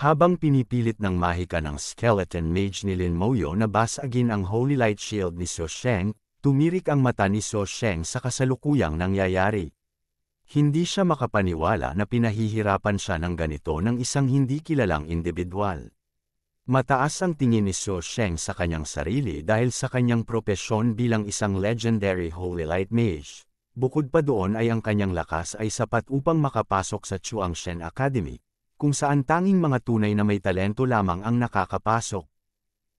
Habang pinipilit ng mahika ng skeleton mage ni Lin Moyo na basagin ang Holy Light Shield ni So Sheng, tumirik ang mata ni So Sheng sa kasalukuyang nangyayari. Hindi siya makapaniwala na pinahihirapan siya ng ganito ng isang hindi kilalang individual. Mataas ang tingin ni So Sheng sa kanyang sarili dahil sa kanyang propesyon bilang isang legendary Holy Light Mage. Bukod pa doon ay ang kanyang lakas ay sapat upang makapasok sa Chuangshen Academy, kung saan tanging mga tunay na may talento lamang ang nakakapasok.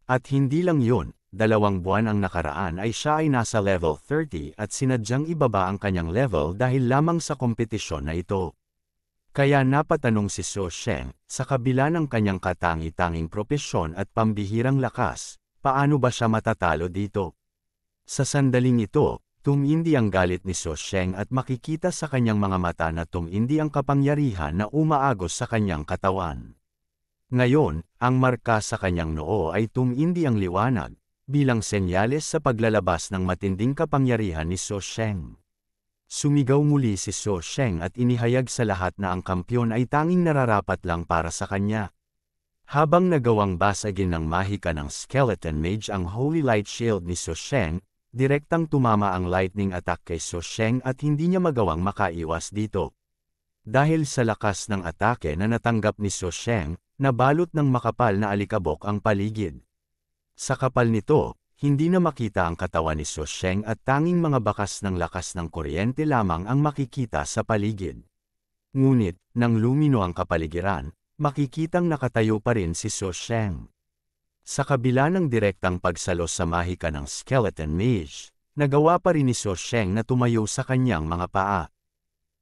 At hindi lang yun, dalawang buwan ang nakaraan ay siya ay nasa level 30 at sinadyang ibaba ang kanyang level dahil lamang sa kompetisyon na ito. Kaya napatanong si So Sheng, sa kabila ng kanyang katangi-tanging propesyon at pambihirang lakas, paano ba siya matatalo dito? Sa sandaling ito, Tumindi ang galit ni So Sheng at makikita sa kanyang mga mata na tumindi ang kapangyarihan na umaagos sa kanyang katawan. Ngayon, ang marka sa kanyang noo ay tumindi ang liwanag, bilang senyales sa paglalabas ng matinding kapangyarihan ni So Sheng. Sumigaw muli si So Sheng at inihayag sa lahat na ang kampyon ay tanging nararapat lang para sa kanya. Habang nagawang basagin ng mahika ng skeleton mage ang Holy Light Shield ni So Sheng, direktang tumama ang lightning attack kay So Sheng at hindi niya magawang makaiwas dito. Dahil sa lakas ng atake na natanggap ni So Sheng, nabalot ng makapal na alikabok ang paligid. Sa kapal nito, hindi na makita ang katawan ni So Sheng at tanging mga bakas ng lakas ng kuryente lamang ang makikita sa paligid. Ngunit, nang lumino ang kapaligiran, makikitang nakatayo pa rin si So Sheng. Sa kabila ng direktang pagsalo sa mahika ng skeleton mage, nagawa pa rin ni So Sheng na tumayo sa kanyang mga paa.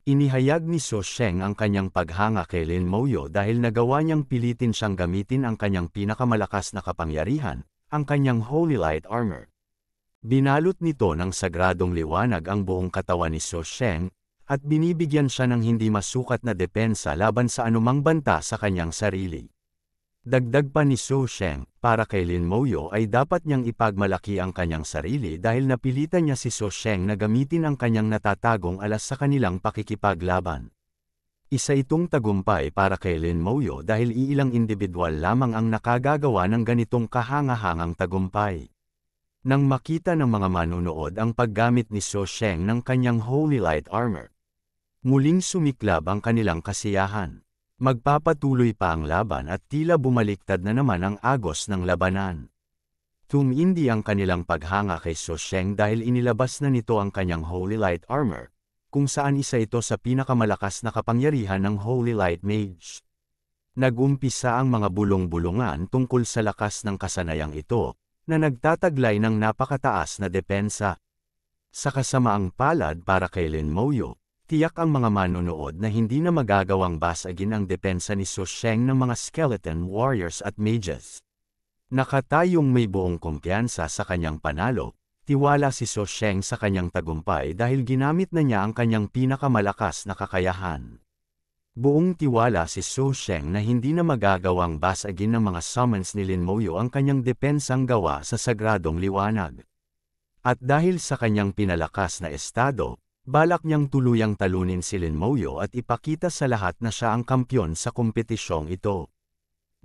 Inihayag ni So Sheng ang kanyang paghanga kay Lin Mouyo dahil nagawa niyang pilitin siyang gamitin ang kanyang pinakamalakas na kapangyarihan, ang kanyang Holy Light Armor. Binalot nito ng sagradong liwanag ang buong katawan ni So Sheng, at binibigyan siya ng hindi masukat na depensa laban sa anumang banta sa kanyang sarili. Dagdag pa ni So Sheng, para kay Lin Moyo ay dapat niyang ipagmalaki ang kanyang sarili dahil napilitan niya si So Sheng na gamitin ang kanyang natatagong alas sa kanilang pakikipaglaban. Isa itong tagumpay para kay Lin Moyo dahil iilang individual lamang ang nakagagawa ng ganitong kahangahangang tagumpay. Nang makita ng mga manonood ang paggamit ni So Sheng ng kanyang Holy Light Armor, muling sumiklab ang kanilang kasiyahan. Magpapatuloy pa ang laban at tila bumaliktad na naman ang agos ng labanan. Tumindi ang kanilang paghanga kay Sosheng dahil inilabas na nito ang kanyang Holy Light Armor, kung saan isa ito sa pinakamalakas na kapangyarihan ng Holy Light Mage. Nagumpisa ang mga bulong-bulungan tungkol sa lakas ng kasanayang ito, na nagtataglay ng napakataas na depensa. Sa kasamaang palad para kay Lin Moyo, tiyak ang mga manonood na hindi na magagawang basagin ang depensa ni Sosheng ng mga skeleton warriors at mages. Nakatayong may buong kumpiyansa sa kanyang panalo, tiwala si Sosheng sa kanyang tagumpay dahil ginamit na niya ang kanyang pinakamalakas na kakayahan. Buong tiwala si So Sheng na hindi na magagawang basagin ng mga summons ni Lin Moyo ang kanyang depensang gawa sa sagradong liwanag. At dahil sa kanyang pinalakas na estado, Balak niyang tuluyang talunin si Lin Moyo at ipakita sa lahat na siya ang kampyon sa kompetisyong ito.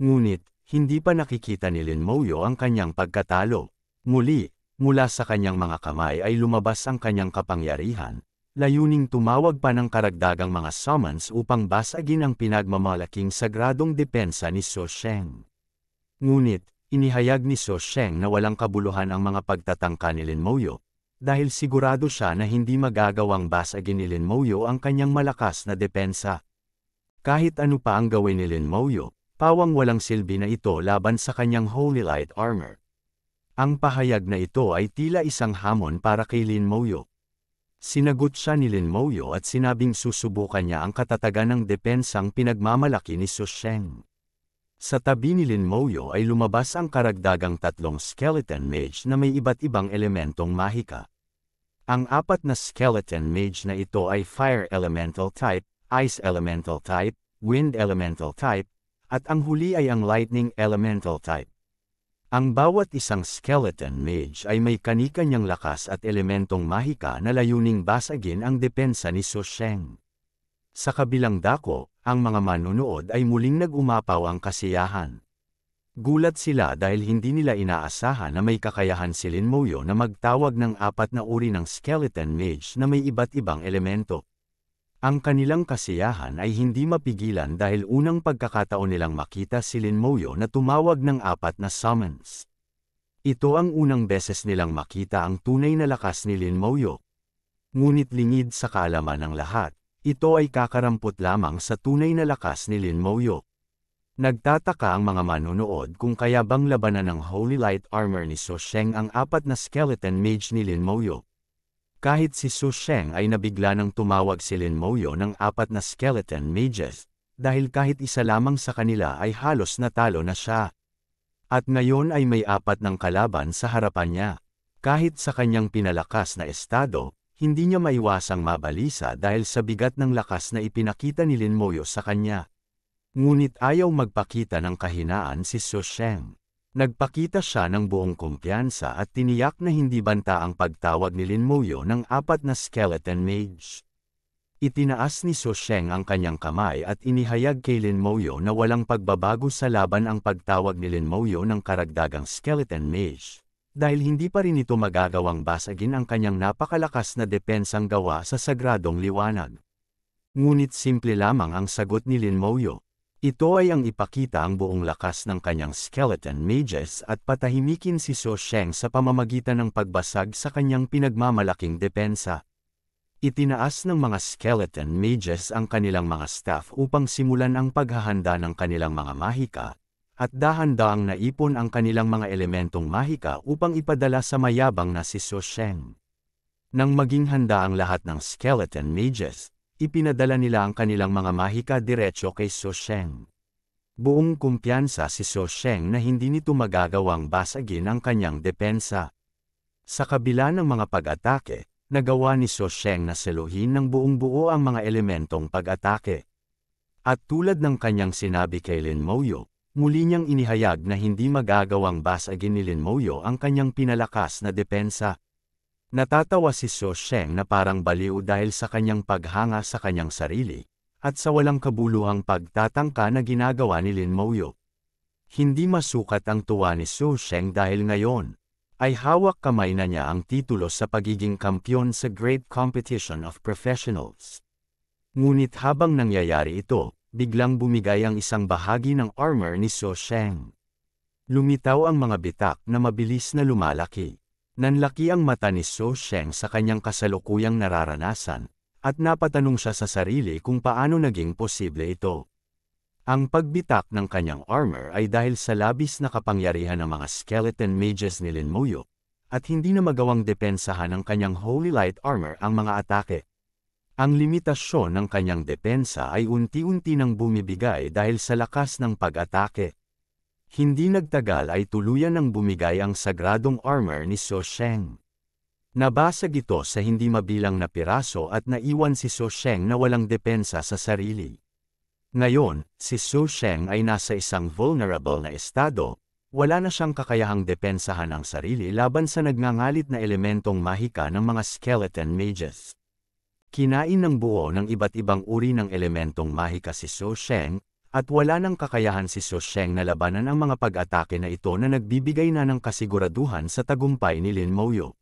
Ngunit, hindi pa nakikita ni Lin Moyo ang kanyang pagkatalo. Muli, mula sa kanyang mga kamay ay lumabas ang kanyang kapangyarihan, layuning tumawag pa ng karagdagang mga summons upang basagin ang pinagmamalaking sagradong depensa ni So Sheng. Ngunit, inihayag ni So Sheng na walang kabuluhan ang mga pagtatangka ni Lin Moyo, dahil sigurado siya na hindi magagawang basagin ni Lin Linmoyo ang kanyang malakas na depensa. Kahit ano pa ang gawin ni Lin Linmoyo, pawang walang silbi na ito laban sa kanyang Holy Light Armor. Ang pahayag na ito ay tila isang hamon para kay Lin Linmoyo. Sinagot siya ni Lin Linmoyo at sinabing susubukan niya ang katatagan ng depensang pinagmamalaki ni Su Sheng. Sa tabi ni Lin Linmoyo ay lumabas ang karagdagang tatlong skeleton mage na may iba't ibang elementong mahika. Ang apat na skeleton mage na ito ay Fire Elemental type, Ice Elemental type, Wind Elemental type, at ang huli ay ang Lightning Elemental type. Ang bawat isang skeleton mage ay may kanikanyang lakas at elementong mahika na layuning basagin ang depensa ni Su Sheng. Sa kabilang dako, ang mga manunood ay muling nagumapaw ang kasiyahan. Gulat sila dahil hindi nila inaasahan na may kakayahan si Lin Moyo na magtawag ng apat na uri ng skeleton mage na may iba't ibang elemento. Ang kanilang kasiyahan ay hindi mapigilan dahil unang pagkakataon nilang makita si Lin Moyo na tumawag ng apat na summons. Ito ang unang beses nilang makita ang tunay na lakas ni Lin Moyo. Ngunit lingid sa kalaman ng lahat, ito ay kakarampot lamang sa tunay na lakas ni Lin Moyo. Nagtataka ang mga manunood kung kaya bang labanan ng Holy Light Armor ni Su Sheng ang apat na skeleton mage ni Lin Moyo. Kahit si Su Sheng ay nabigla nang tumawag si Lin Moyo ng apat na skeleton mages, dahil kahit isa lamang sa kanila ay halos natalo na siya. At ngayon ay may apat ng kalaban sa harapan niya. Kahit sa kanyang pinalakas na estado, hindi niya maiwasang mabalisa dahil sa bigat ng lakas na ipinakita ni Lin Moyo sa kanya. Ngunit ayaw magpakita ng kahinaan si Susheng. Nagpakita siya ng buong kumpiyansa at tiniyak na hindi banta ang pagtawag ni Lin Muyo ng apat na skeleton mage. Itinaas ni Susheng ang kanyang kamay at inihayag kay Lin Muyo na walang pagbabago sa laban ang pagtawag ni Lin Muyo ng karagdagang skeleton mage. Dahil hindi pa rin ito magagawang basagin ang kanyang napakalakas na depensang gawa sa sagradong liwanag. Ngunit simple lamang ang sagot ni Lin Moyo. Ito ay ang ipakita ang buong lakas ng kanyang skeleton mages at patahimikin si So Sheng sa pamamagitan ng pagbasag sa kanyang pinagmamalaking depensa. Itinaas ng mga skeleton mages ang kanilang mga staff upang simulan ang paghahanda ng kanilang mga mahika, at dahan-dahang naipon ang kanilang mga elementong mahika upang ipadala sa mayabang na si So Sheng. Nang maging handa ang lahat ng skeleton mages, ipinadala nila ang kanilang mga mahika diretsyo kay So Sheng. Buong kumpiyansa si So Sheng na hindi nito magagawang basagin ang kanyang depensa. Sa kabila ng mga pag-atake, nagawa ni So Sheng na seluhin ng buong buo ang mga elementong pag-atake. At tulad ng kanyang sinabi kay Lin Moyo, muli niyang inihayag na hindi magagawang basagin ni Lin Moyo ang kanyang pinalakas na depensa. Natatawa si So Sheng na parang baliw dahil sa kanyang paghanga sa kanyang sarili, at sa walang kabuluhang pagtatangka na ginagawa ni Lin Mouyo. Hindi masukat ang tuwa ni So Sheng dahil ngayon, ay hawak kamay na niya ang titulo sa pagiging kampyon sa Great Competition of Professionals. Ngunit habang nangyayari ito, biglang bumigay ang isang bahagi ng armor ni So Sheng. Lumitaw ang mga bitak na mabilis na lumalaki. Nanlaki ang mata ni So Sheng sa kanyang kasalukuyang nararanasan, at napatanong siya sa sarili kung paano naging posible ito. Ang pagbitak ng kanyang armor ay dahil sa labis na kapangyarihan ng mga skeleton mages ni Lin Muyo, at hindi na magawang depensahan ng kanyang Holy Light Armor ang mga atake. Ang limitasyon ng kanyang depensa ay unti-unti nang bumibigay dahil sa lakas ng pag-atake. Hindi nagtagal ay tuluyan nang bumigay ang sagradong armor ni So Sheng. Nabasag ito sa hindi mabilang na piraso at naiwan si So Sheng na walang depensa sa sarili. Ngayon, si So Sheng ay nasa isang vulnerable na estado, wala na siyang kakayahang depensahan ang sarili laban sa nagngangalit na elementong mahika ng mga skeleton mages. Kinain ng buo ng iba't ibang uri ng elementong mahika si So Sheng, at wala nang kakayahan si Su Sheng na labanan ang mga pag-atake na ito na nagbibigay na ng kasiguraduhan sa tagumpay ni Lin Mouyo.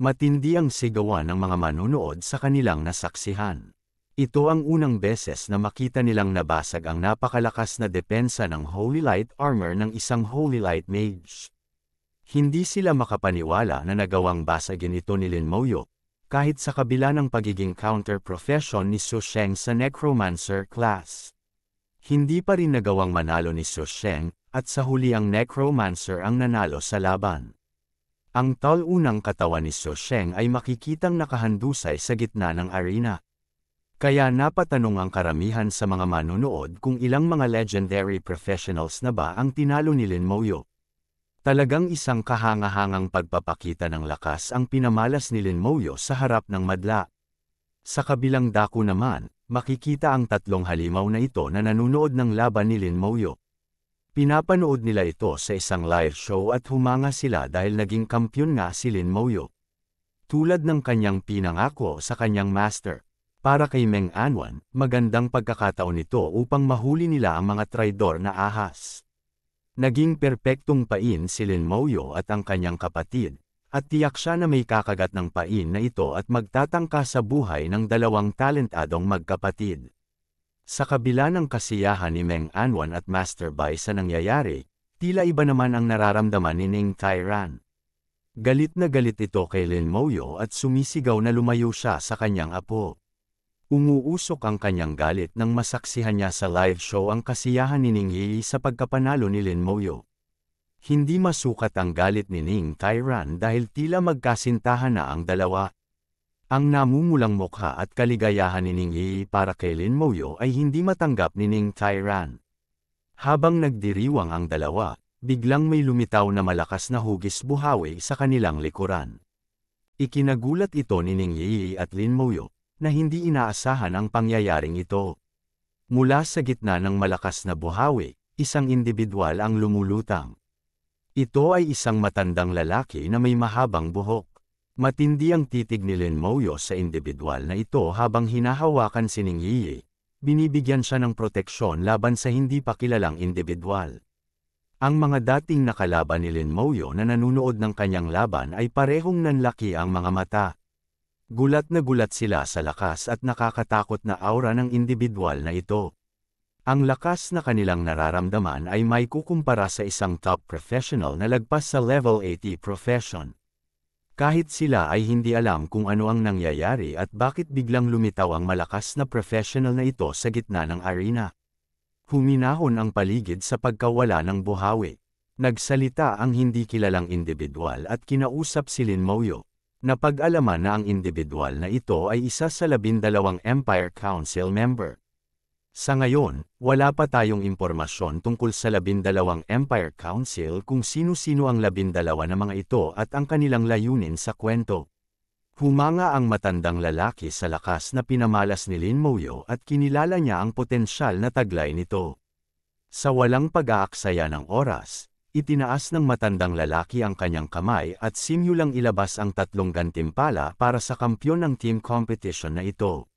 Matindi ang sigawan ng mga manunood sa kanilang nasaksihan. Ito ang unang beses na makita nilang nabasag ang napakalakas na depensa ng Holy Light Armor ng isang Holy Light Mage. Hindi sila makapaniwala na nagawang basagin ito ni Lin Mouyo, kahit sa kabila ng pagiging counter-profession ni Su Sheng sa Necromancer class hindi pa rin nagawang manalo ni Susheng, at sa huli ang necromancer ang nanalo sa laban. Ang talunang katawan ni Susheng ay makikitang nakahandusay sa gitna ng arena. Kaya napatanong ang karamihan sa mga manonood kung ilang mga legendary professionals na ba ang tinalo ni Lin Moyo. Talagang isang kahangahangang pagpapakita ng lakas ang pinamalas ni Lin Moyo sa harap ng madla. Sa kabilang dako naman, makikita ang tatlong halimaw na ito na nanunood ng laban ni Lin Mouyo. Pinapanood nila ito sa isang live show at humanga sila dahil naging kampyon nga si Lin Mouyo. Tulad ng kanyang pinangako sa kanyang master. Para kay Meng Anwan, magandang pagkakataon ito upang mahuli nila ang mga traidor na ahas. Naging perpektong pain si Lin Mouyo at ang kanyang kapatid, at tiyak siya na may kakagat ng pain na ito at magtatangka sa buhay ng dalawang talentadong magkapatid. Sa kabila ng kasiyahan ni Meng Anwan at Master Bai sa nangyayari, tila iba naman ang nararamdaman ni Ning Tyran. Galit na galit ito kay Lin Moyo at sumisigaw na lumayo siya sa kanyang apo. Umuusok ang kanyang galit nang masaksihan niya sa live show ang kasiyahan ni Ning Yi sa pagkapanalo ni Lin Moyo. Hindi masukat ang galit ni Ning Kyran dahil tila magkasintahan na ang dalawa. Ang namumulang mukha at kaligayahan ni Ning Yi para kay Lin Moyo ay hindi matanggap ni Ning Kyran. Habang nagdiriwang ang dalawa, biglang may lumitaw na malakas na hugis buhawi sa kanilang likuran. Ikinagulat ito ni Ning Yi at Lin Moyo na hindi inaasahan ang pangyayaring ito. Mula sa gitna ng malakas na buhawi, isang individual ang lumulutang. Ito ay isang matandang lalaki na may mahabang buhok. Matindi ang titig ni Lin Moyo sa individual na ito habang hinahawakan si Ning Yiyi. Binibigyan siya ng proteksyon laban sa hindi pa kilalang individual. Ang mga dating nakalaban ni Lin Moyo na nanunood ng kanyang laban ay parehong nanlaki ang mga mata. Gulat na gulat sila sa lakas at nakakatakot na aura ng individual na ito. Ang lakas na kanilang nararamdaman ay may kukumpara sa isang top professional na lagpas sa level 80 profession. Kahit sila ay hindi alam kung ano ang nangyayari at bakit biglang lumitaw ang malakas na professional na ito sa gitna ng arena. Huminahon ang paligid sa pagkawala ng buhawi. Nagsalita ang hindi kilalang individual at kinausap si Lin Moyo. Napag-alaman na ang individual na ito ay isa sa labindalawang Empire Council member. Sa ngayon, wala pa tayong impormasyon tungkol sa labindalawang Empire Council kung sino-sino ang labindalawa na mga ito at ang kanilang layunin sa kwento. Humanga ang matandang lalaki sa lakas na pinamalas ni Lin Moyo at kinilala niya ang potensyal na taglay nito. Sa walang pag-aaksaya ng oras, itinaas ng matandang lalaki ang kanyang kamay at simulang ilabas ang tatlong gantimpala para sa kampyon ng team competition na ito.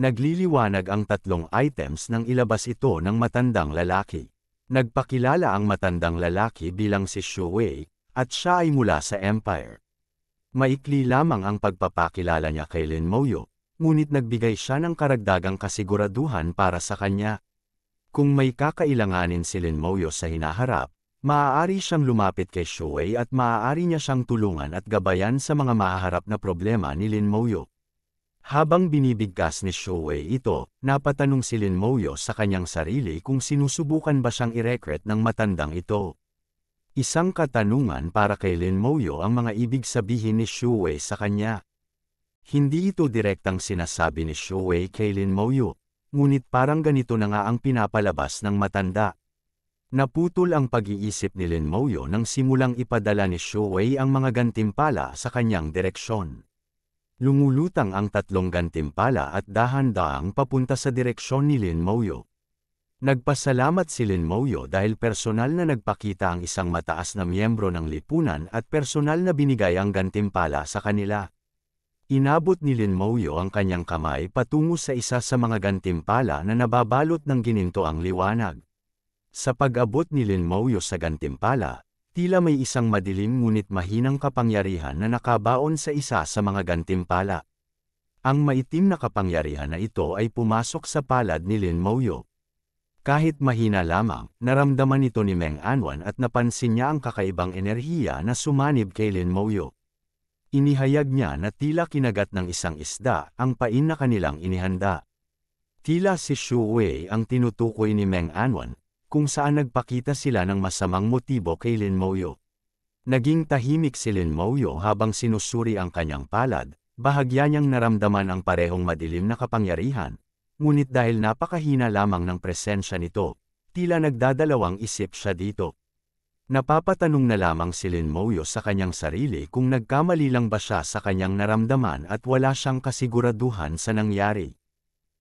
Nagliliwanag ang tatlong items ng ilabas ito ng matandang lalaki. Nagpakilala ang matandang lalaki bilang si Shuwei, at siya ay mula sa Empire. Maikli lamang ang pagpapakilala niya kay Lin Moyo, ngunit nagbigay siya ng karagdagang kasiguraduhan para sa kanya. Kung may kakailanganin si Lin Moyo sa hinaharap, maaari siyang lumapit kay Shuwei at maaari niya siyang tulungan at gabayan sa mga mahaharap na problema ni Lin Moyo. Habang binibigkas ni Showei ito, napatanong si Lin Moyo sa kanyang sarili kung sinusubukan ba siyang i-recruit ng matandang ito. Isang katanungan para kay Lin Moyo ang mga ibig sabihin ni Showei sa kanya. Hindi ito direktang sinasabi ni Showei kay Lin Moyo, ngunit parang ganito na nga ang pinapalabas ng matanda. Naputol ang pag-iisip ni Lin Moyo nang simulang ipadala ni Showei ang mga gantimpala sa kanyang direksyon. Lumulutang ang tatlong gantimpala at dahan-daang papunta sa direksyon ni Lin Mouyo. Nagpasalamat si Lin Mouyo dahil personal na nagpakita ang isang mataas na miyembro ng lipunan at personal na binigay ang gantimpala sa kanila. Inabot ni Lin Mouyo ang kanyang kamay patungo sa isa sa mga gantimpala na nababalot ng gininto ang liwanag. Sa pag-abot ni Lin Mouyo sa gantimpala, Tila may isang madilim ngunit mahinang kapangyarihan na nakabaon sa isa sa mga gantimpala. Ang maitim na kapangyarihan na ito ay pumasok sa palad ni Lin Mouyo. Kahit mahina lamang, naramdaman ito ni Meng Anwan at napansin niya ang kakaibang enerhiya na sumanib kay Lin Mouyo. Inihayag niya na tila kinagat ng isang isda ang pain na kanilang inihanda. Tila si Shu Wei ang tinutukoy ni Meng Anwan kung saan nagpakita sila ng masamang motibo kay Lin Mouyo. Naging tahimik si Lin Mouyo habang sinusuri ang kanyang palad, bahagya niyang naramdaman ang parehong madilim na kapangyarihan, ngunit dahil napakahina lamang ng presensya nito, tila nagdadalawang isip siya dito. Napapatanong na lamang si Lin Moyo sa kanyang sarili kung nagkamali lang ba siya sa kanyang naramdaman at wala siyang kasiguraduhan sa nangyari.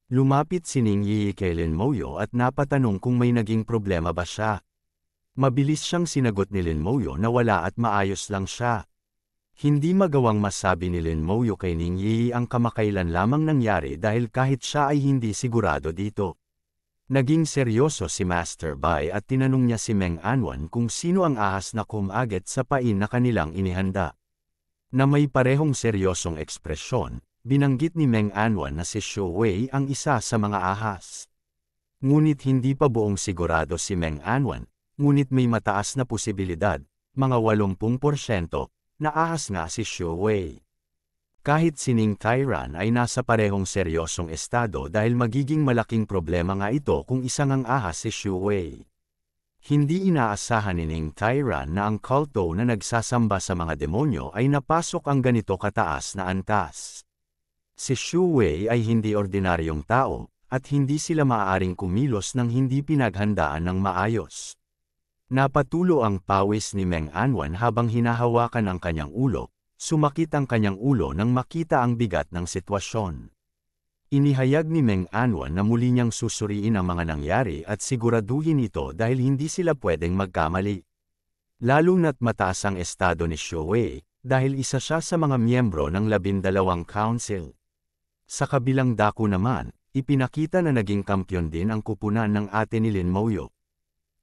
Lumapit si Ning Yi Lin Moyo at napatanong kung may naging problema ba siya. Mabilis siyang sinagot ni Lin Moyo na wala at maayos lang siya. Hindi magawang masabi ni Lin Moyo kay Ning Yi ang kamakailan lamang nangyari dahil kahit siya ay hindi sigurado dito. Naging seryoso si Master Bai at tinanong niya si Meng Anwan kung sino ang ahas na kumagat sa pain na kanilang inihanda. Na may parehong seryosong ekspresyon, binanggit ni Meng Anwan na si Xiu Wei ang isa sa mga ahas. Ngunit hindi pa buong sigurado si Meng Anwan, ngunit may mataas na posibilidad, mga 80%, na ahas nga si Xiu Wei. Kahit sining Tyran ay nasa parehong seryosong estado dahil magiging malaking problema nga ito kung isang ang ahas si Xu Wei. Hindi inaasahan ni Ning Tyran na ang kulto na nagsasamba sa mga demonyo ay napasok ang ganito kataas na antas. Si Xu Wei ay hindi ordinaryong tao, at hindi sila maaaring kumilos ng hindi pinaghandaan ng maayos. Napatulo ang pawis ni Meng Anwan habang hinahawakan ang kanyang ulo, sumakit ang kanyang ulo nang makita ang bigat ng sitwasyon. Inihayag ni Meng Anwan na muli niyang susuriin ang mga nangyari at siguraduhin ito dahil hindi sila pwedeng magkamali. Lalo na't mataas ang estado ni Shou Wei, dahil isa siya sa mga miyembro ng labindalawang council. Sa kabilang dako naman, ipinakita na naging kampyon din ang kupunan ng ate ni Lin Mouyo.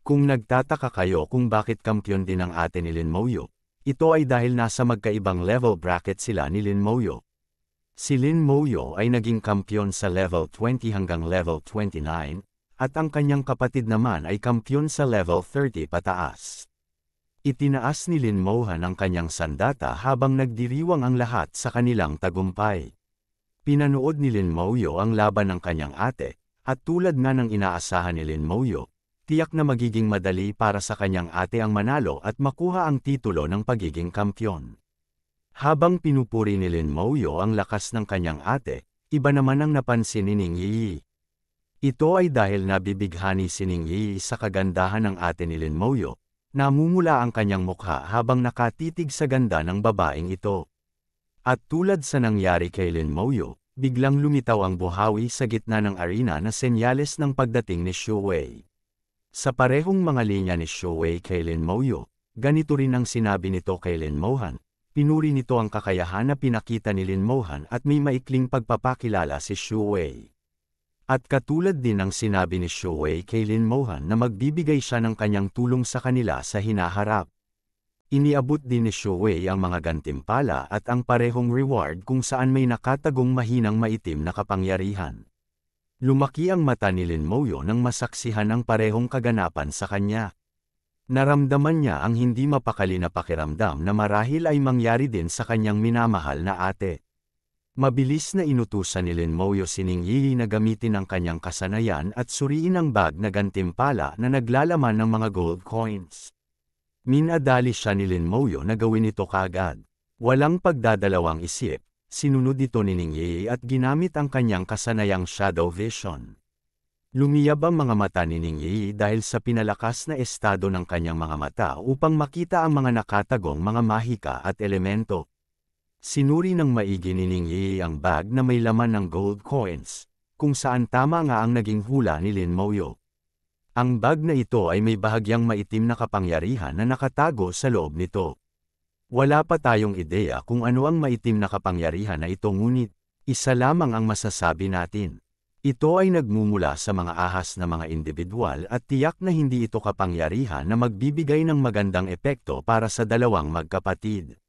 Kung nagtataka kayo kung bakit kampyon din ang ate ni Lin Mouyo, ito ay dahil nasa magkaibang level bracket sila ni Lin Mouyo. Si Lin Mouyo ay naging kampyon sa level 20 hanggang level 29, at ang kanyang kapatid naman ay kampyon sa level 30 pataas. Itinaas ni Lin Mohan ang kanyang sandata habang nagdiriwang ang lahat sa kanilang tagumpay. Pinanood ni Lin Mouyo ang laban ng kanyang ate, at tulad nga ng inaasahan ni Lin Mouyo, tiyak na magiging madali para sa kanyang ate ang manalo at makuha ang titulo ng pagiging kampyon. Habang pinupuri ni Lin Mouyo ang lakas ng kanyang ate, iba naman ang napansin ni Ning Yi. Ito ay dahil nabibighani si Ning Yi sa kagandahan ng ate ni Lin Mouyo, namumula ang kanyang mukha habang nakatitig sa ganda ng babaeng ito. At tulad sa nangyari kay Lin Moyo, biglang lumitaw ang buhawi sa gitna ng arena na senyales ng pagdating ni Shuwei. Sa parehong mga linya ni Shuwei kay Lin Moyo, ganito rin ang sinabi nito kay Lin Mohan. Pinuri nito ang kakayahan na pinakita ni Lin Mohan at may maikling pagpapakilala si Shuwei. At katulad din ng sinabi ni Shuwei kay Lin Mohan na magbibigay siya ng kanyang tulong sa kanila sa hinaharap. Iniabot din ni Shoei ang mga gantimpala at ang parehong reward kung saan may nakatagong mahinang maitim na kapangyarihan. Lumaki ang mata ni Lin Moyo nang masaksihan ang parehong kaganapan sa kanya. Naramdaman niya ang hindi mapakali na pakiramdam na marahil ay mangyari din sa kanyang minamahal na ate. Mabilis na inutusan ni Lin Moyo si Ning Yiyi na gamitin ang kanyang kasanayan at suriin ang bag na gantimpala na naglalaman ng mga gold coins. Ninadali siya ni Linmoyo na gawin ito kaagad. Walang pagdadalawang isip, sinunod ito ni Ningyeye at ginamit ang kanyang kasanayang shadow vision. Lumiyab ang mga mata ni Ningyeye dahil sa pinalakas na estado ng kanyang mga mata upang makita ang mga nakatagong mga mahika at elemento. Sinuri ng maigi ni Ningyeye ang bag na may laman ng gold coins, kung saan tama nga ang naging hula ni Lin Moyo. Ang bag na ito ay may bahagyang maitim na kapangyarihan na nakatago sa loob nito. Wala pa tayong ideya kung ano ang maitim na kapangyarihan na ito ngunit, isa lamang ang masasabi natin. Ito ay nagmumula sa mga ahas na mga individual at tiyak na hindi ito kapangyarihan na magbibigay ng magandang epekto para sa dalawang magkapatid.